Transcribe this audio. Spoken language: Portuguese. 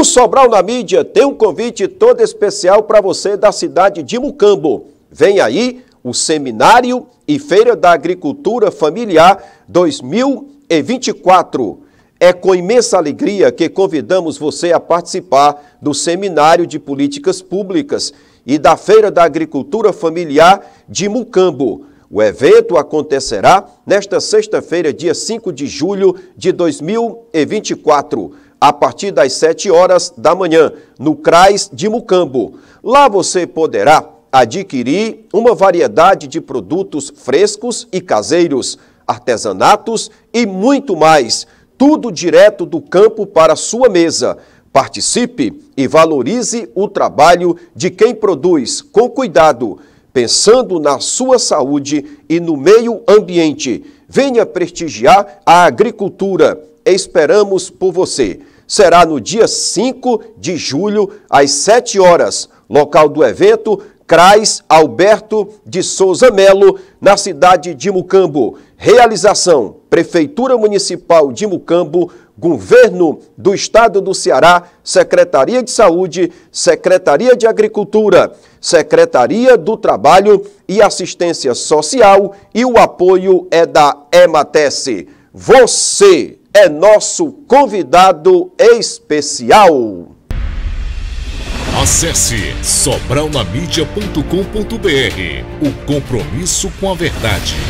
O Sobral na Mídia tem um convite todo especial para você da cidade de Mucambo. Vem aí o Seminário e Feira da Agricultura Familiar 2024. É com imensa alegria que convidamos você a participar do Seminário de Políticas Públicas e da Feira da Agricultura Familiar de Mucambo. O evento acontecerá nesta sexta-feira, dia 5 de julho de 2024 a partir das 7 horas da manhã, no CRAS de Mucambo. Lá você poderá adquirir uma variedade de produtos frescos e caseiros, artesanatos e muito mais, tudo direto do campo para sua mesa. Participe e valorize o trabalho de quem produz com cuidado, pensando na sua saúde e no meio ambiente. Venha prestigiar a agricultura. Esperamos por você será no dia 5 de julho, às 7 horas. Local do evento, Crais Alberto de Souza Melo, na cidade de Mucambo. Realização: Prefeitura Municipal de Mucambo, Governo do Estado do Ceará, Secretaria de Saúde, Secretaria de Agricultura, Secretaria do Trabalho e Assistência Social e o apoio é da EMATES. Você é nosso convidado especial. Acesse sobralnamídia.com.br. O compromisso com a verdade.